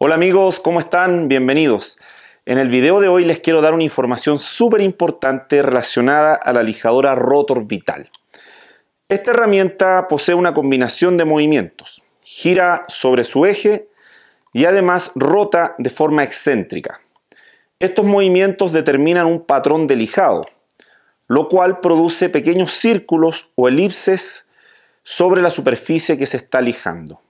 Hola amigos, ¿cómo están? Bienvenidos. En el video de hoy les quiero dar una información súper importante relacionada a la lijadora rotor vital. Esta herramienta posee una combinación de movimientos. Gira sobre su eje y además rota de forma excéntrica. Estos movimientos determinan un patrón de lijado, lo cual produce pequeños círculos o elipses sobre la superficie que se está lijando.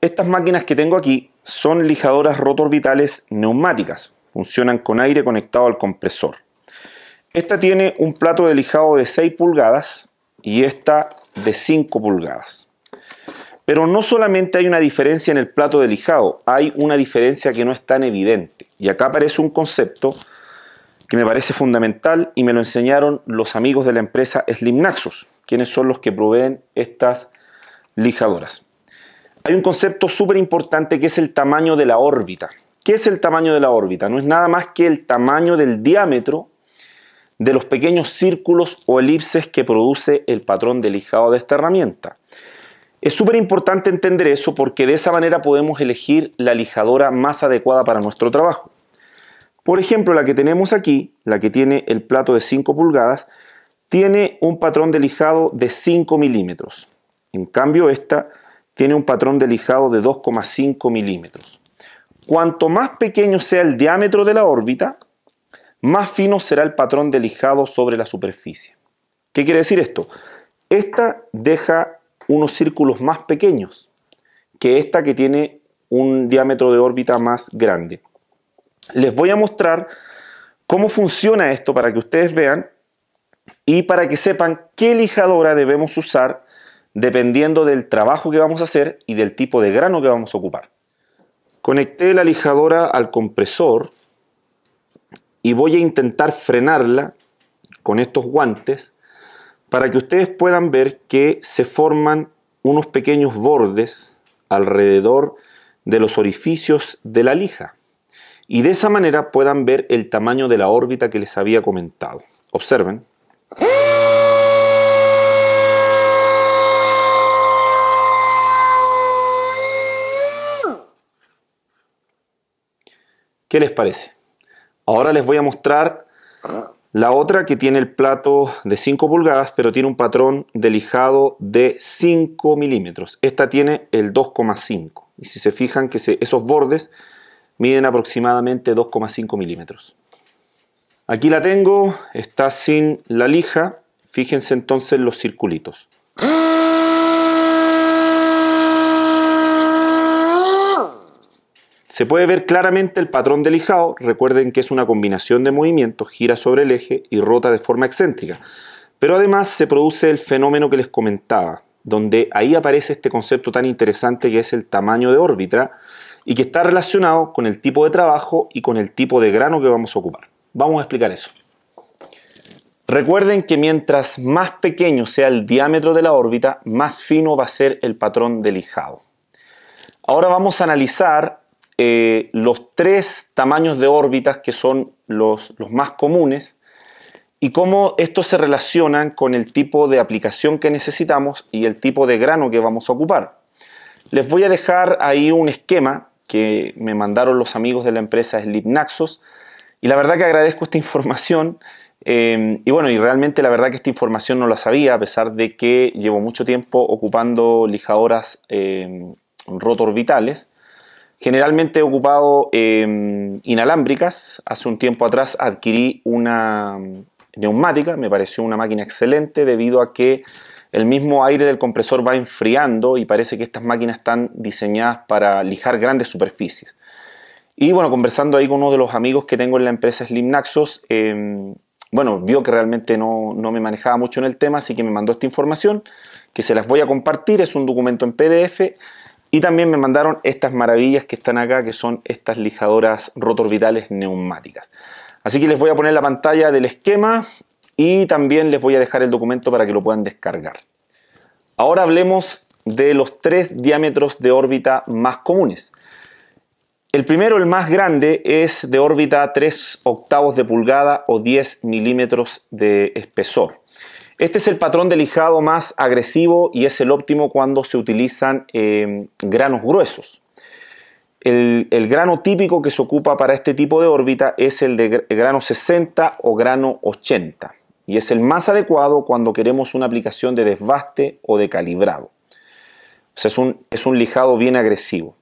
Estas máquinas que tengo aquí son lijadoras rotorbitales neumáticas. Funcionan con aire conectado al compresor. Esta tiene un plato de lijado de 6 pulgadas y esta de 5 pulgadas. Pero no solamente hay una diferencia en el plato de lijado, hay una diferencia que no es tan evidente. Y acá aparece un concepto que me parece fundamental y me lo enseñaron los amigos de la empresa Slimnaxus, quienes son los que proveen estas lijadoras. Hay un concepto súper importante que es el tamaño de la órbita. ¿Qué es el tamaño de la órbita? No es nada más que el tamaño del diámetro de los pequeños círculos o elipses que produce el patrón de lijado de esta herramienta. Es súper importante entender eso porque de esa manera podemos elegir la lijadora más adecuada para nuestro trabajo. Por ejemplo, la que tenemos aquí, la que tiene el plato de 5 pulgadas, tiene un patrón de lijado de 5 milímetros. En cambio, esta tiene un patrón de lijado de 2,5 milímetros. Cuanto más pequeño sea el diámetro de la órbita, más fino será el patrón de lijado sobre la superficie. ¿Qué quiere decir esto? Esta deja unos círculos más pequeños que esta que tiene un diámetro de órbita más grande. Les voy a mostrar cómo funciona esto para que ustedes vean y para que sepan qué lijadora debemos usar dependiendo del trabajo que vamos a hacer y del tipo de grano que vamos a ocupar. Conecté la lijadora al compresor y voy a intentar frenarla con estos guantes para que ustedes puedan ver que se forman unos pequeños bordes alrededor de los orificios de la lija y de esa manera puedan ver el tamaño de la órbita que les había comentado. Observen. ¿Qué les parece? Ahora les voy a mostrar la otra que tiene el plato de 5 pulgadas, pero tiene un patrón de lijado de 5 milímetros. Esta tiene el 2,5. Y si se fijan que esos bordes miden aproximadamente 2,5 milímetros. Aquí la tengo, está sin la lija. Fíjense entonces los circulitos. Se puede ver claramente el patrón de lijado, recuerden que es una combinación de movimientos, gira sobre el eje y rota de forma excéntrica. Pero además se produce el fenómeno que les comentaba, donde ahí aparece este concepto tan interesante que es el tamaño de órbita y que está relacionado con el tipo de trabajo y con el tipo de grano que vamos a ocupar. Vamos a explicar eso. Recuerden que mientras más pequeño sea el diámetro de la órbita, más fino va a ser el patrón de lijado. Ahora vamos a analizar eh, los tres tamaños de órbitas que son los, más comunes y cómo estos se relacionan con el tipo de aplicación que necesitamos y el tipo de grano que vamos a ocupar. Les voy a dejar ahí un esquema que me mandaron los amigos de la empresa Slipnaxos y la verdad que agradezco esta información eh, y bueno, y realmente la verdad que esta información no la sabía a pesar de que llevo mucho tiempo ocupando lijadoras eh, rotorbitales Generalmente he ocupado em, inalámbricas. Hace un tiempo atrás adquirí una em, neumática, me pareció una máquina excelente debido a que el mismo aire del compresor va enfriando y parece que estas máquinas están diseñadas para lijar grandes superficies. Y bueno, conversando ahí con uno de los amigos que tengo en la empresa Slim em, bueno, vio que realmente no, no me manejaba mucho en el tema, así que me mandó esta información, que se las voy a compartir, es un documento en PDF y también me mandaron estas maravillas que están acá, que son estas lijadoras rotorbitales neumáticas. Así que les voy a poner la pantalla del esquema y también les voy a dejar el documento para que lo puedan descargar. Ahora hablemos de los tres diámetros de órbita más comunes. El primero, el más grande, es de órbita 3 octavos de pulgada o 10 milímetros de espesor. Este es el patrón de lijado más agresivo y es el óptimo cuando se utilizan em, granos gruesos. El, grano típico que se ocupa para este tipo de órbita es el de grano 60 o grano 80 y es el más adecuado cuando queremos una aplicación de desbaste o de calibrado. es, un, es un lijado bien agresivo.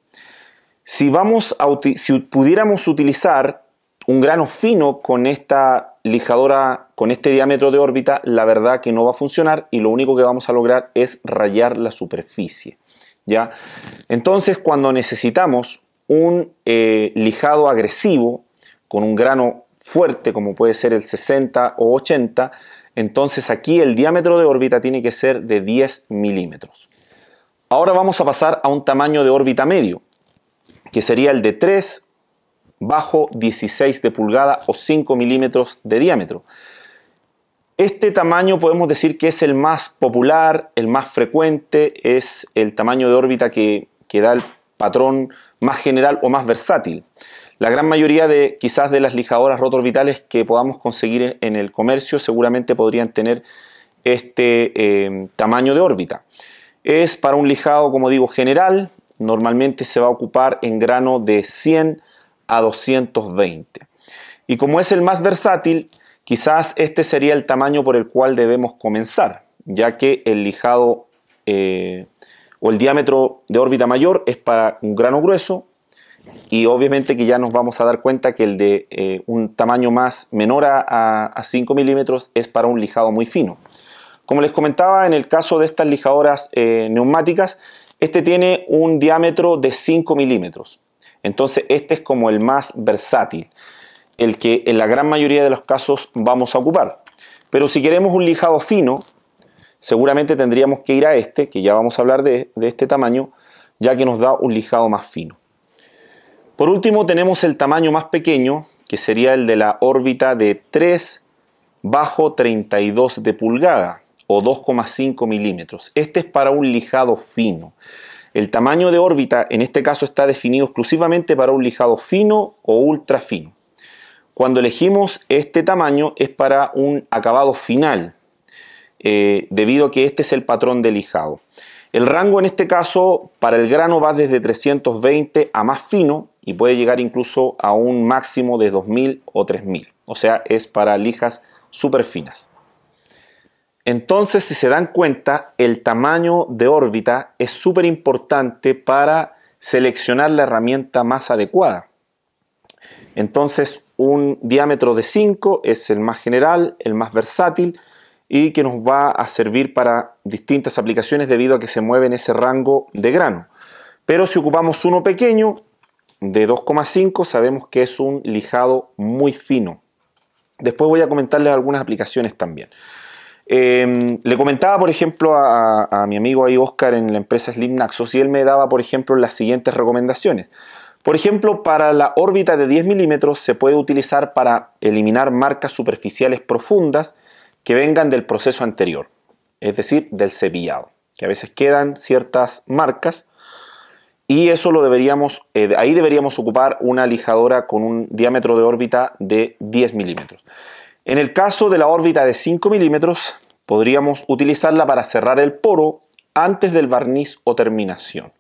Si, vamos si pudiéramos utilizar un grano fino con esta lijadora, con este diámetro de órbita, la verdad que no va a funcionar y lo único que vamos a lograr es rayar la superficie. ¿ya? Entonces, cuando necesitamos un eh, lijado agresivo con un grano fuerte, como puede ser el 60 o 80, entonces aquí el diámetro de órbita tiene que ser de 10 milímetros. Ahora vamos a pasar a un tamaño de órbita medio, que sería el de 3 bajo 16 de pulgada o 5 milímetros de diámetro. Este tamaño podemos decir que es el más popular, el más frecuente, es el tamaño de órbita que, da el patrón más general o más versátil. La gran mayoría de quizás de las lijadoras rotorbitales que podamos conseguir en el comercio seguramente podrían tener este eh, tamaño de órbita. Es para un lijado, como digo, general, normalmente se va a ocupar en grano de 100 a 220. Y como es el más versátil, quizás este sería el tamaño por el cual debemos comenzar, ya que el lijado eh, o el diámetro de órbita mayor es para un grano grueso y obviamente que ya nos vamos a dar cuenta que el de eh, un tamaño más menor a, 5 milímetros es para un lijado muy fino. Como les comentaba, en el caso de estas lijadoras eh, neumáticas, este tiene un diámetro de 5 milímetros. Entonces este es como el más versátil, el que en la gran mayoría de los casos vamos a ocupar. Pero si queremos un lijado fino, seguramente tendríamos que ir a este, que ya vamos a hablar de, este tamaño, ya que nos da un lijado más fino. Por último tenemos el tamaño más pequeño, que sería el de la órbita de 3 bajo 32 de pulgada o 2,5 milímetros. Este es para un lijado fino. El tamaño de órbita en este caso está definido exclusivamente para un lijado fino o ultra fino. Cuando elegimos este tamaño es para un acabado final, eh, debido a que este es el patrón de lijado. El rango en este caso para el grano va desde 320 a más fino y puede llegar incluso a un máximo de 2000 o 3000. O sea, es para lijas súper finas. Entonces, si se dan cuenta, el tamaño de órbita es súper importante para seleccionar la herramienta más adecuada. Entonces, un diámetro de 5 es el más general, el más versátil y que nos va a servir para distintas aplicaciones debido a que se mueve en ese rango de grano. Pero si ocupamos uno pequeño, de 2,5, sabemos que es un lijado muy fino. Después voy a comentarles algunas aplicaciones también. Em, le comentaba, por ejemplo, a, mi amigo ahí Oscar en la empresa Slim Naxos y él me daba, por ejemplo, las siguientes recomendaciones. Por ejemplo, para la órbita de 10 milímetros se puede utilizar para eliminar marcas superficiales profundas que vengan del proceso anterior, es decir, del cepillado, que a veces quedan ciertas marcas y eso lo deberíamos, eh, ahí deberíamos ocupar una lijadora con un diámetro de órbita de 10 milímetros. En el caso de la órbita de 5 milímetros, podríamos utilizarla para cerrar el poro antes del barniz o terminación.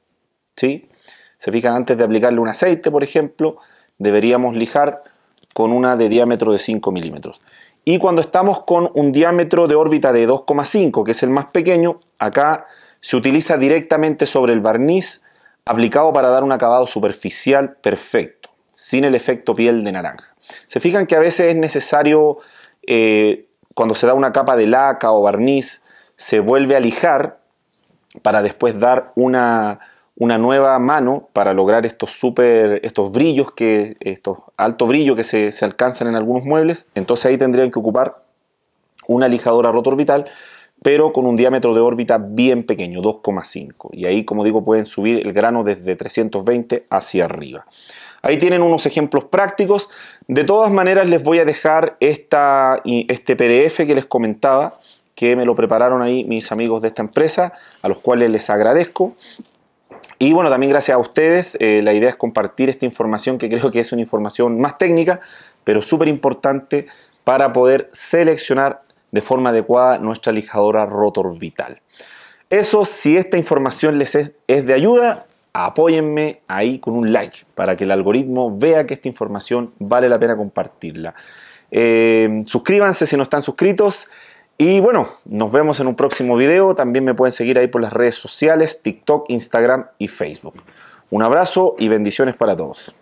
¿sí? Se fijan, antes de aplicarle un aceite, por ejemplo, deberíamos lijar con una de diámetro de 5 milímetros. Y cuando estamos con un diámetro de órbita de 2,5, que es el más pequeño, acá se utiliza directamente sobre el barniz aplicado para dar un acabado superficial perfecto, sin el efecto piel de naranja. Se fijan que a veces es necesario eh, cuando se da una capa de laca o barniz, se vuelve a lijar para después dar una, nueva mano para lograr estos super, estos brillos que, estos alto brillo que se, se alcanzan en algunos muebles. Entonces ahí tendrían que ocupar una lijadora rotorbital pero con un diámetro de órbita bien pequeño, 2,5. Y ahí, como digo, pueden subir el grano desde 320 hacia arriba. Ahí tienen unos ejemplos prácticos. De todas maneras les voy a dejar este PDF que les comentaba, que me lo prepararon ahí mis amigos de esta empresa, a los cuales les agradezco. Y bueno, también gracias a ustedes, eh, la idea es compartir esta información que creo que es una información más técnica, pero súper importante para poder seleccionar de forma adecuada nuestra lijadora rotor vital. Eso, si esta información les es de ayuda, apóyenme ahí con un like para que el algoritmo vea que esta información vale la pena compartirla. Eh, suscríbanse si no están suscritos. Y bueno, nos vemos en un próximo video. También me pueden seguir ahí por las redes sociales, TikTok, Instagram y Facebook. Un abrazo y bendiciones para todos.